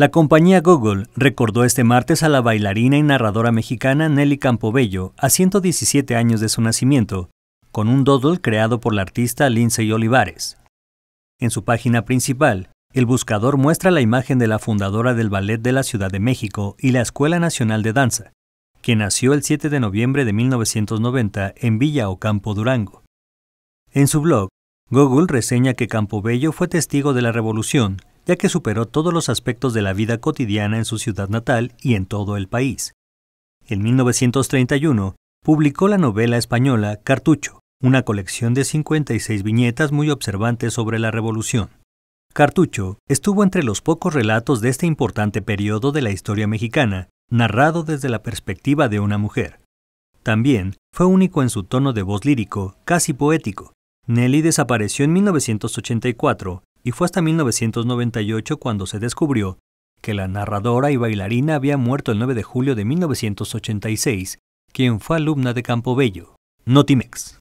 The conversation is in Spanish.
La compañía Google recordó este martes a la bailarina y narradora mexicana Nelly Campobello, a 117 años de su nacimiento, con un doodle creado por la artista Lindsay Olivares. En su página principal, el buscador muestra la imagen de la fundadora del Ballet de la Ciudad de México y la Escuela Nacional de Danza, que nació el 7 de noviembre de 1990 en Villa Ocampo, Durango. En su blog, Google reseña que Campobello fue testigo de la revolución ya que superó todos los aspectos de la vida cotidiana en su ciudad natal y en todo el país. En 1931, publicó la novela española Cartucho, una colección de 56 viñetas muy observantes sobre la Revolución. Cartucho estuvo entre los pocos relatos de este importante periodo de la historia mexicana, narrado desde la perspectiva de una mujer. También fue único en su tono de voz lírico, casi poético. Nelly desapareció en 1984 y fue hasta 1998 cuando se descubrió que la narradora y bailarina había muerto el 9 de julio de 1986, quien fue alumna de Campo Bello. Notimex.